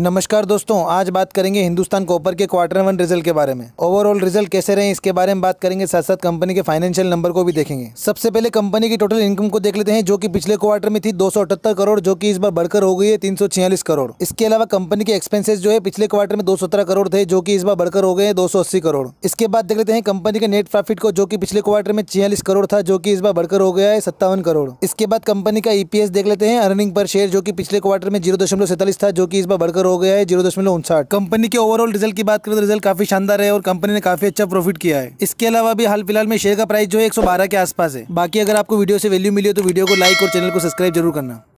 नमस्कार दोस्तों आज बात करेंगे हिंदुस्तान कॉपर के क्वार्टर वन रिजल्ट के बारे में ओवरऑल रिजल्ट कैसे रहे इसके बारे में बात करेंगे साथ साथ कंपनी के फाइनेंशियल नंबर को भी देखेंगे सबसे पहले कंपनी की टोटल इनकम को देख लेते हैं जो कि पिछले क्वार्टर में थी दो करोड़ जो कि इस बार बढ़कर हो गई है तीन करोड़ इसके अलावा कंपनी के एक्सपेंसिस जो है पिछले क्वार्टर में दो करोड़ थे जो की इस बार बढ़कर हो गए दो सौ करोड़ इसके बाद देख लेते हैं कंपनी के नेट प्रॉफिट को जो की पिछले क्वार्टर में छियालीस करोड़ था जो की इस बार बढ़कर हो गया है सत्तावन करोड़ इसके बाद कंपनी का ईपीएस e देख लेते हैं अर्निंग पर शेयर जो की पिछले क्वार्टर में जीरो था जो की इस बार बढ़कर हो गया है जीरो दशमलव उनसाठ कंपनी के ओवरऑल रिजल्ट की बात करें तो रिजल्ट काफी शानदार है और कंपनी ने काफी अच्छा प्रॉफिट किया है इसके अलावा भी हाल फिलहाल में शेयर का प्राइस जो है एक के आसपास है बाकी अगर आपको वीडियो से वैल्यू मिली हो तो वीडियो को लाइक और चैनल को सब्सक्राइब जरूर करना